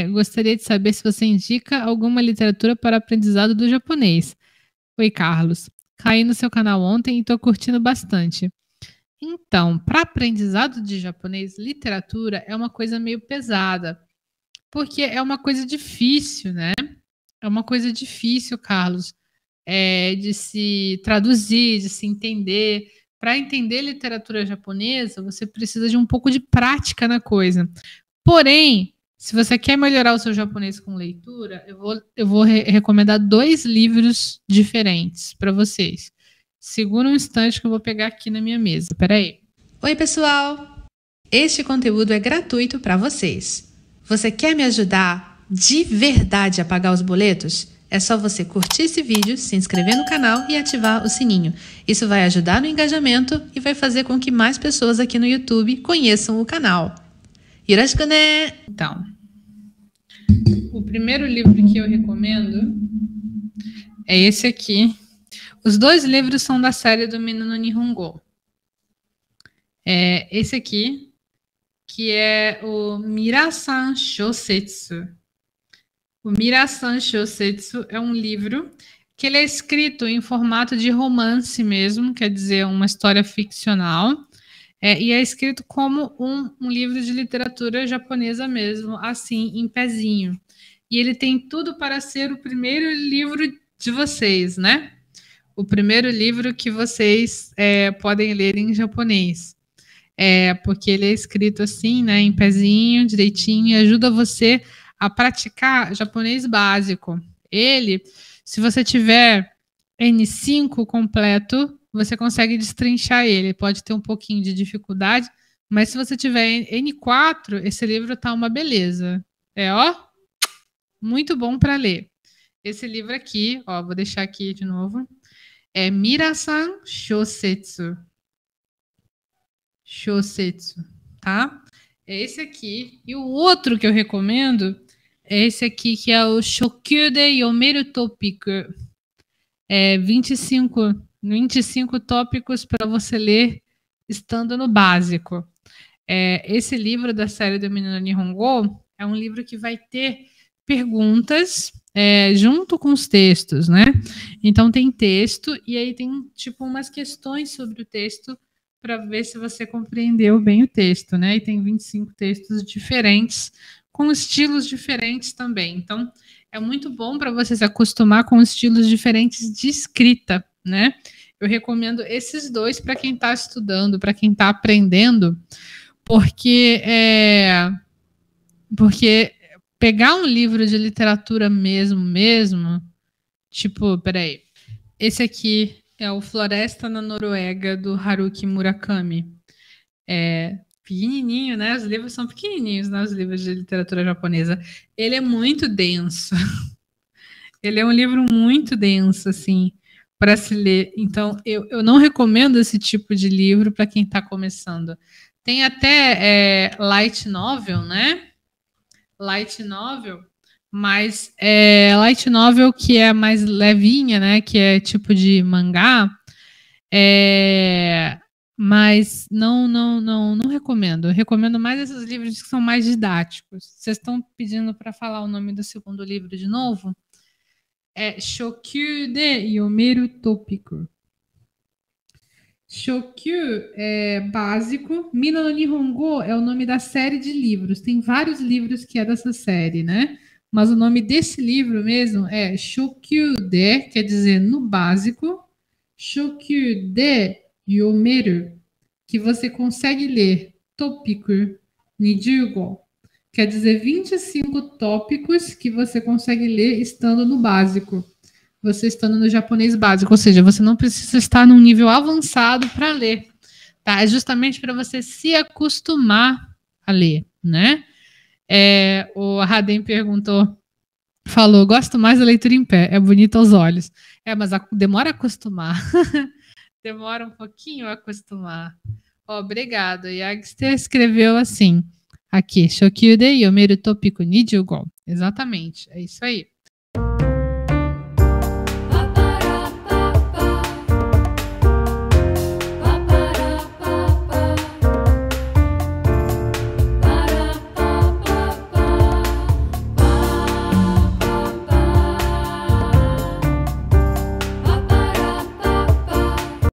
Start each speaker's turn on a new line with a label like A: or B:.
A: É, eu gostaria de saber se você indica alguma literatura para aprendizado do japonês. Oi, Carlos. Caí no seu canal ontem e estou curtindo bastante. Então, para aprendizado de japonês, literatura é uma coisa meio pesada, porque é uma coisa difícil, né? É uma coisa difícil, Carlos, é, de se traduzir, de se entender. Para entender literatura japonesa, você precisa de um pouco de prática na coisa. Porém, se você quer melhorar o seu japonês com leitura, eu vou, eu vou re recomendar dois livros diferentes para vocês. Segura um instante que eu vou pegar aqui na minha mesa. Peraí. Oi, pessoal! Este conteúdo é gratuito para vocês. Você quer me ajudar de verdade a pagar os boletos? É só você curtir esse vídeo, se inscrever no canal e ativar o sininho. Isso vai ajudar no engajamento e vai fazer com que mais pessoas aqui no YouTube conheçam o canal. Irashikane! Então, primeiro livro que eu recomendo é esse aqui. Os dois livros são da série do Menino Nihongo. É esse aqui, que é o Mirasan Shosetsu. O Mirasan Shosetsu é um livro que ele é escrito em formato de romance mesmo, quer dizer, uma história ficcional. É, e é escrito como um, um, livro de literatura japonesa mesmo, assim, em pezinho e ele tem tudo para ser o primeiro livro de vocês, né? O primeiro livro que vocês é, podem ler em japonês. É, porque ele é escrito assim, né, em pezinho, direitinho, e ajuda você a praticar japonês básico. Ele, se você tiver N5 completo, você consegue destrinchar ele. Pode ter um pouquinho de dificuldade, mas se você tiver N4, esse livro tá uma beleza. É, ó, muito bom para ler. Esse livro aqui, ó, vou deixar aqui de novo, é Mirasan Shosetsu. Shosetsu, tá? É esse aqui. E o outro que eu recomendo é esse aqui, que é o Shokyu de Yomeru Topiku. É 25, 25 tópicos para você ler estando no básico. É, esse livro da série do Menino Nihongo é um livro que vai ter perguntas é, junto com os textos, né? Então tem texto e aí tem tipo umas questões sobre o texto para ver se você compreendeu bem o texto, né? E tem 25 textos diferentes com estilos diferentes também. Então é muito bom para você se acostumar com estilos diferentes de escrita, né? Eu recomendo esses dois para quem está estudando, para quem está aprendendo, porque é porque pegar um livro de literatura mesmo, mesmo, tipo, peraí. Esse aqui é o Floresta na Noruega, do Haruki Murakami. É pequenininho, né? Os livros são pequenininhos, né? Os livros de literatura japonesa. Ele é muito denso. Ele é um livro muito denso, assim, para se ler. Então, eu, eu não recomendo esse tipo de livro para quem está começando. Tem até é, light novel, né? light novel, mas é, light novel que é mais levinha, né? Que é tipo de mangá. É, mas não, não, não, não recomendo. Eu recomendo mais esses livros que são mais didáticos. Vocês estão pedindo para falar o nome do segundo livro de novo? É Shokyu de Yomeru Topico. Shokyu é básico. Mina no Nihongo é o nome da série de livros. Tem vários livros que é dessa série, né? Mas o nome desse livro mesmo é Shokyu-de, quer dizer no básico. Shokyu-de Yomeru, que você consegue ler Topiku Nijugo, quer dizer 25 tópicos que você consegue ler estando no básico você estando no japonês básico, ou seja, você não precisa estar num nível avançado para ler, tá? É justamente para você se acostumar a ler, né? É, o Raden perguntou, falou, gosto mais da leitura em pé, é bonita aos olhos. É, mas a, demora a acostumar. demora um pouquinho a acostumar. Oh, obrigado. Yagster escreveu assim, aqui, Shokyu de Yomeru Topiku Nijugo. Exatamente, é isso aí.